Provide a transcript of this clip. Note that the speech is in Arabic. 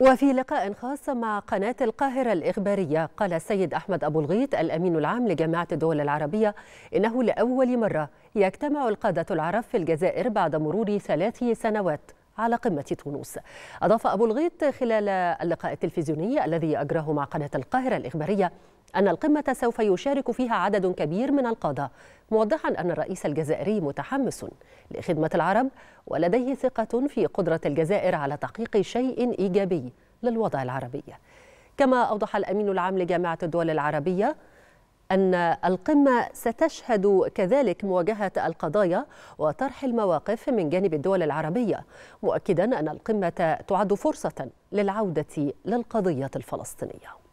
وفي لقاء خاص مع قناة القاهرة الإخبارية قال السيد أحمد أبو الغيط الأمين العام لجامعة الدول العربية إنه لأول مرة يجتمع القادة العرب في الجزائر بعد مرور ثلاث سنوات على قمة تونس أضاف أبو الغيط خلال اللقاء التلفزيوني الذي أجراه مع قناة القاهرة الإخبارية أن القمة سوف يشارك فيها عدد كبير من القادة موضحا أن الرئيس الجزائري متحمس لخدمة العرب ولديه ثقة في قدرة الجزائر على تحقيق شيء إيجابي للوضع العربي كما أوضح الأمين العام لجامعة الدول العربية أن القمة ستشهد كذلك مواجهة القضايا وطرح المواقف من جانب الدول العربية مؤكدا أن القمة تعد فرصة للعودة للقضية الفلسطينية